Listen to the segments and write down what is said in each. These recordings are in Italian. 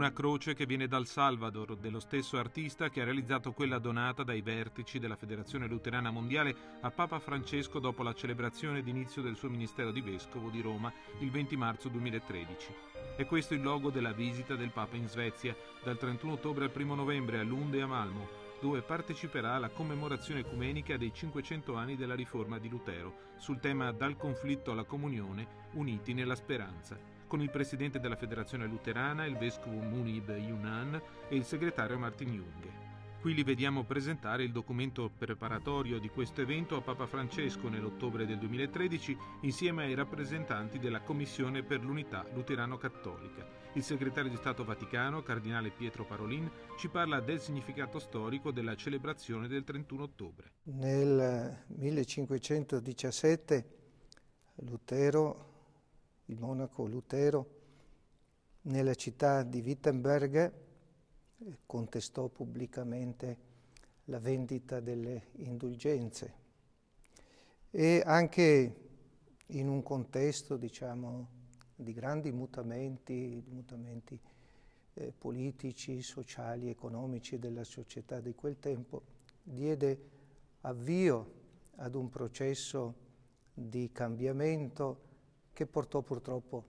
Una croce che viene dal Salvador, dello stesso artista che ha realizzato quella donata dai vertici della Federazione Luterana Mondiale a Papa Francesco dopo la celebrazione d'inizio del suo ministero di vescovo di Roma il 20 marzo 2013. E questo è il logo della visita del Papa in Svezia, dal 31 ottobre al 1 novembre a Lund e a Malmo, dove parteciperà alla commemorazione ecumenica dei 500 anni della riforma di Lutero, sul tema Dal conflitto alla comunione, uniti nella speranza con il presidente della Federazione Luterana, il vescovo Munib Yunan e il segretario Martin Jung. Qui li vediamo presentare il documento preparatorio di questo evento a Papa Francesco nell'ottobre del 2013 insieme ai rappresentanti della Commissione per l'Unità Luterano-Cattolica. Il segretario di Stato Vaticano, Cardinale Pietro Parolin, ci parla del significato storico della celebrazione del 31 ottobre. Nel 1517 Lutero il monaco Lutero, nella città di Wittenberg eh, contestò pubblicamente la vendita delle indulgenze e anche in un contesto diciamo, di grandi mutamenti, mutamenti eh, politici, sociali, economici della società di quel tempo, diede avvio ad un processo di cambiamento che portò purtroppo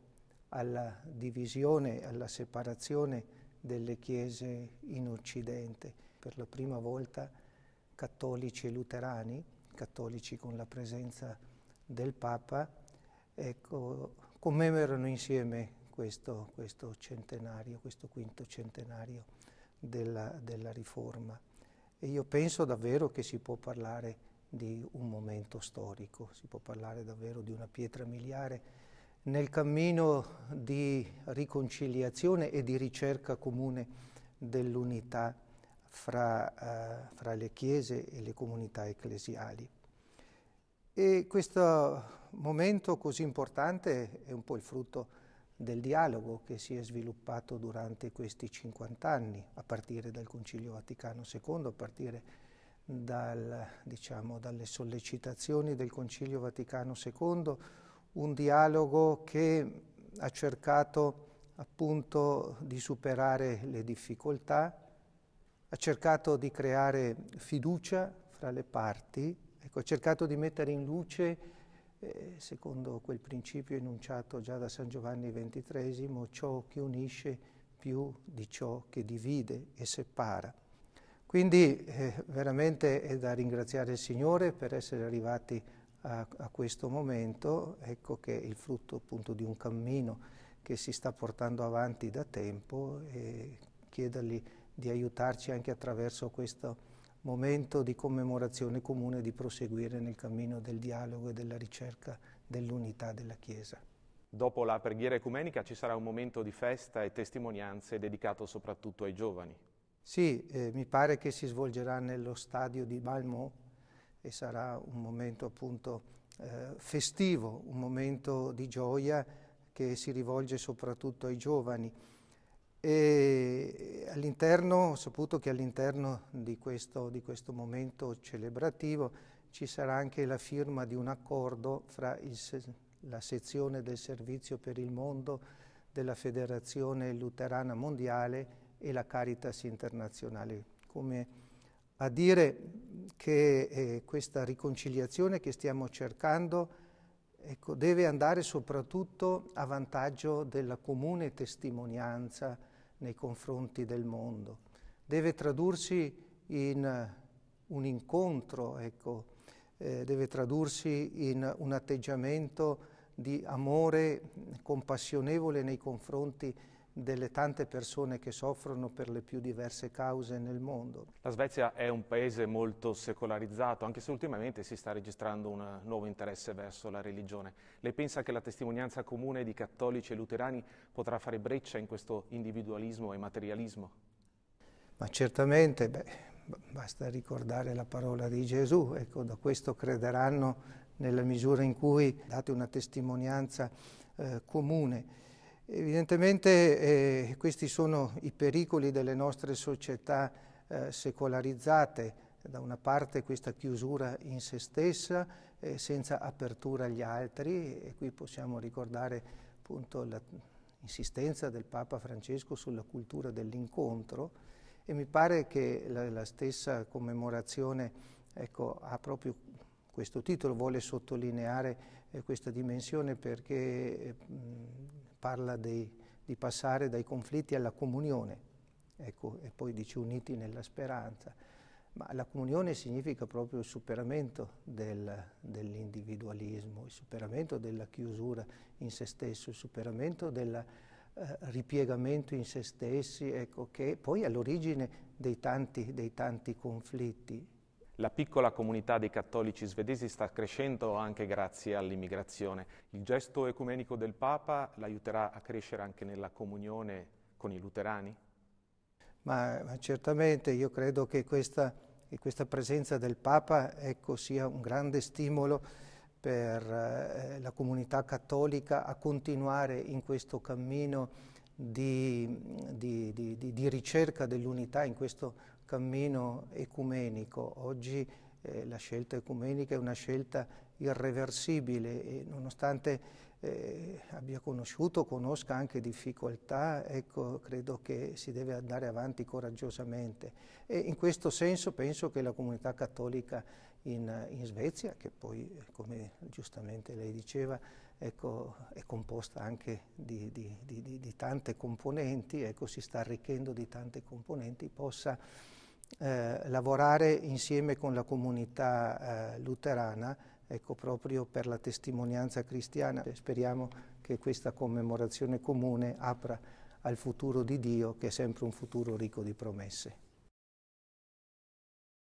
alla divisione, alla separazione delle chiese in Occidente. Per la prima volta cattolici e luterani, cattolici con la presenza del Papa, ecco, commemorano insieme questo, questo, centenario, questo quinto centenario della, della riforma. E io penso davvero che si può parlare di di un momento storico, si può parlare davvero di una pietra miliare nel cammino di riconciliazione e di ricerca comune dell'unità fra, uh, fra, le chiese e le comunità ecclesiali. E questo momento così importante è un po' il frutto del dialogo che si è sviluppato durante questi 50 anni, a partire dal Concilio Vaticano II, a partire dal, diciamo, dalle sollecitazioni del Concilio Vaticano II, un dialogo che ha cercato appunto di superare le difficoltà, ha cercato di creare fiducia fra le parti, ecco, ha cercato di mettere in luce, eh, secondo quel principio enunciato già da San Giovanni XXIII, ciò che unisce più di ciò che divide e separa. Quindi eh, veramente è da ringraziare il Signore per essere arrivati a, a questo momento, ecco che è il frutto appunto di un cammino che si sta portando avanti da tempo e chiedergli di aiutarci anche attraverso questo momento di commemorazione comune di proseguire nel cammino del dialogo e della ricerca dell'unità della Chiesa. Dopo la preghiera ecumenica ci sarà un momento di festa e testimonianze dedicato soprattutto ai giovani. Sì, eh, mi pare che si svolgerà nello stadio di Malmö e sarà un momento appunto eh, festivo, un momento di gioia che si rivolge soprattutto ai giovani. E all'interno, ho saputo che all'interno di questo, di questo momento celebrativo ci sarà anche la firma di un accordo fra il, la sezione del Servizio per il Mondo della Federazione Luterana Mondiale e la Caritas internazionale, come a dire che eh, questa riconciliazione che stiamo cercando ecco, deve andare soprattutto a vantaggio della comune testimonianza nei confronti del mondo, deve tradursi in un incontro, ecco, eh, deve tradursi in un atteggiamento di amore compassionevole nei confronti delle tante persone che soffrono per le più diverse cause nel mondo. La Svezia è un paese molto secolarizzato, anche se ultimamente si sta registrando un nuovo interesse verso la religione. Lei pensa che la testimonianza comune di cattolici e luterani potrà fare breccia in questo individualismo e materialismo? Ma certamente, beh, basta ricordare la parola di Gesù, ecco, da questo crederanno nella misura in cui date una testimonianza eh, comune Evidentemente eh, questi sono i pericoli delle nostre società eh, secolarizzate, da una parte questa chiusura in se stessa eh, senza apertura agli altri e qui possiamo ricordare appunto l'insistenza del Papa Francesco sulla cultura dell'incontro e mi pare che la, la stessa commemorazione ecco, ha proprio questo titolo, vuole sottolineare eh, questa dimensione perché eh, parla di, di passare dai conflitti alla comunione, ecco, e poi dice uniti nella speranza. Ma la comunione significa proprio il superamento del, dell'individualismo, il superamento della chiusura in se stesso, il superamento del eh, ripiegamento in se stessi, ecco, che poi è all'origine dei tanti, dei tanti conflitti. La piccola comunità dei cattolici svedesi sta crescendo anche grazie all'immigrazione. Il gesto ecumenico del Papa l'aiuterà a crescere anche nella comunione con i luterani? Ma, ma certamente io credo che questa, che questa presenza del Papa ecco, sia un grande stimolo per eh, la comunità cattolica a continuare in questo cammino di, di, di, di ricerca dell'unità, in questo cammino ecumenico. Oggi eh, la scelta ecumenica è una scelta irreversibile e nonostante eh, abbia conosciuto, conosca anche difficoltà, ecco, credo che si deve andare avanti coraggiosamente. E in questo senso penso che la comunità cattolica in, in Svezia, che poi, come giustamente lei diceva, ecco, è composta anche di, di, di, di tante componenti, ecco, si sta arricchendo di tante componenti, possa eh, lavorare insieme con la comunità eh, luterana ecco, proprio per la testimonianza cristiana. Speriamo che questa commemorazione comune apra al futuro di Dio che è sempre un futuro ricco di promesse.